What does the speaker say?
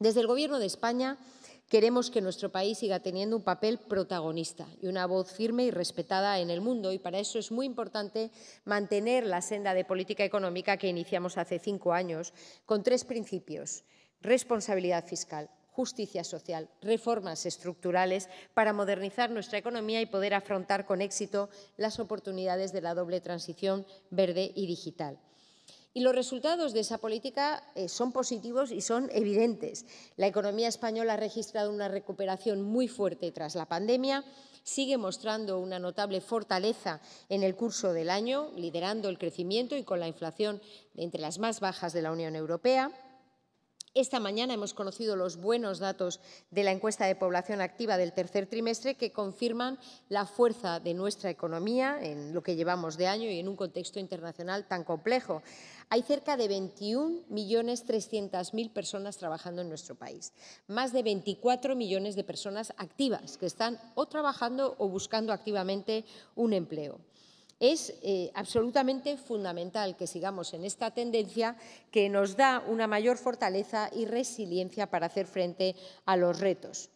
Desde el Gobierno de España queremos que nuestro país siga teniendo un papel protagonista y una voz firme y respetada en el mundo. Y para eso es muy importante mantener la senda de política económica que iniciamos hace cinco años con tres principios. Responsabilidad fiscal, justicia social, reformas estructurales para modernizar nuestra economía y poder afrontar con éxito las oportunidades de la doble transición verde y digital. Y los resultados de esa política eh, son positivos y son evidentes. La economía española ha registrado una recuperación muy fuerte tras la pandemia, sigue mostrando una notable fortaleza en el curso del año, liderando el crecimiento y con la inflación entre las más bajas de la Unión Europea. Esta mañana hemos conocido los buenos datos de la encuesta de población activa del tercer trimestre que confirman la fuerza de nuestra economía en lo que llevamos de año y en un contexto internacional tan complejo. Hay cerca de 21.300.000 personas trabajando en nuestro país, más de 24 millones de personas activas que están o trabajando o buscando activamente un empleo es eh, absolutamente fundamental que sigamos en esta tendencia que nos da una mayor fortaleza y resiliencia para hacer frente a los retos.